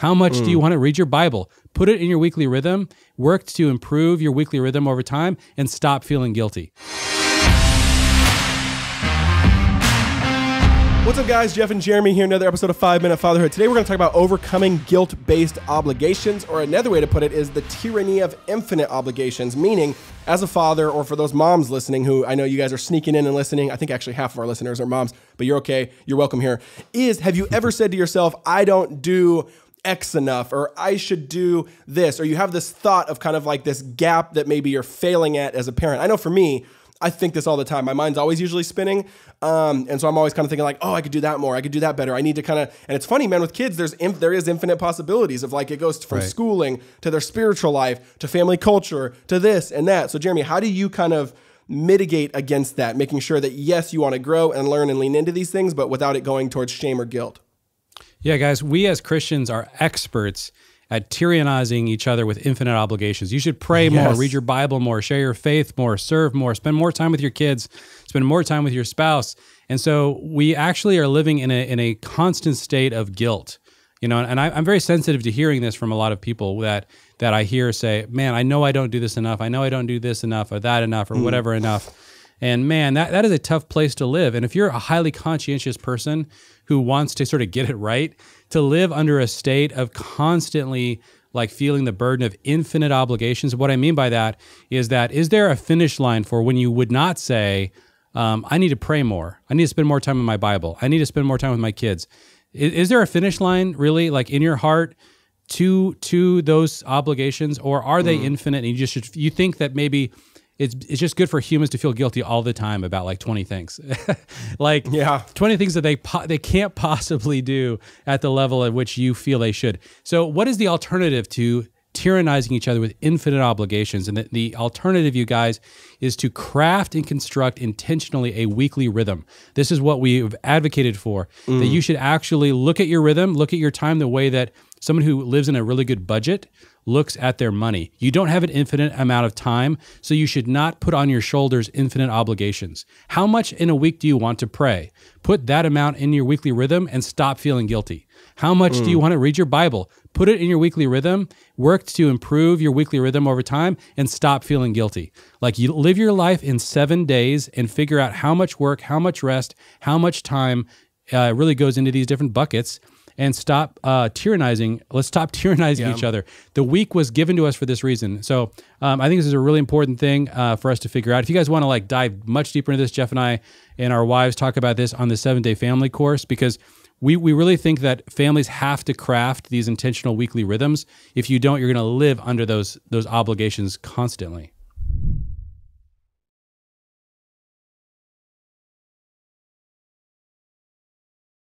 How much mm. do you hmm. want to read your Bible? Put it in your weekly rhythm, work to improve your weekly rhythm over time, and stop feeling guilty. What's up, guys? Jeff and Jeremy here, another episode of Five Minute Fatherhood. Today, we're going to talk about overcoming guilt based obligations, or another way to put it is the tyranny of infinite obligations. Meaning, as a father, or for those moms listening who I know you guys are sneaking in and listening, I think actually half of our listeners are moms, but you're okay. You're welcome here. Is have you ever said to yourself, I don't do X enough, or I should do this, or you have this thought of kind of like this gap that maybe you're failing at as a parent. I know for me, I think this all the time. My mind's always usually spinning. Um, and so I'm always kind of thinking like, oh, I could do that more. I could do that better. I need to kind of, and it's funny, man, with kids, there's, there is infinite possibilities of like, it goes from right. schooling to their spiritual life, to family culture, to this and that. So Jeremy, how do you kind of mitigate against that? Making sure that yes, you want to grow and learn and lean into these things, but without it going towards shame or guilt. Yeah, guys, we as Christians are experts at tyrannizing each other with infinite obligations. You should pray yes. more, read your Bible more, share your faith more, serve more, spend more time with your kids, spend more time with your spouse. And so we actually are living in a in a constant state of guilt. You know, and I, I'm very sensitive to hearing this from a lot of people that that I hear say, "Man, I know I don't do this enough. I know I don't do this enough, or that enough, or mm. whatever enough." And man, that, that is a tough place to live. And if you're a highly conscientious person who wants to sort of get it right, to live under a state of constantly like feeling the burden of infinite obligations. What I mean by that is that is there a finish line for when you would not say, um, I need to pray more. I need to spend more time in my Bible. I need to spend more time with my kids. Is, is there a finish line really like in your heart to to those obligations or are they mm. infinite and you just should, you think that maybe it's it's just good for humans to feel guilty all the time about like 20 things. like yeah. 20 things that they they can't possibly do at the level at which you feel they should. So what is the alternative to tyrannizing each other with infinite obligations. And the, the, alternative, you guys, is to craft and construct intentionally a weekly rhythm. This is what we've advocated for mm. that you should actually look at your rhythm, look at your time the way that someone who lives in a really good budget looks at their money. You don't have an infinite amount of time, so you should not put on your shoulders infinite obligations. How much in a week do you want to pray? Put that amount in your weekly rhythm and stop feeling guilty. How much mm. do you hmm. want to read your Bible? Put it in your weekly rhythm, work to improve your weekly rhythm over time, and stop feeling guilty. Like you live your life in seven days and figure out how much work, how much rest, how much time uh, really goes into these different buckets and stop uh, tyrannizing. Let's stop tyrannizing yeah. each other. The week was given to us for this reason. So um, I think this is a really important thing uh, for us to figure out. If you guys want to like dive much deeper into this, Jeff and I and our wives talk about this on the seven day family course because we, we really think that families have to craft these intentional weekly rhythms. If you don't, you're going to live under those those obligations constantly.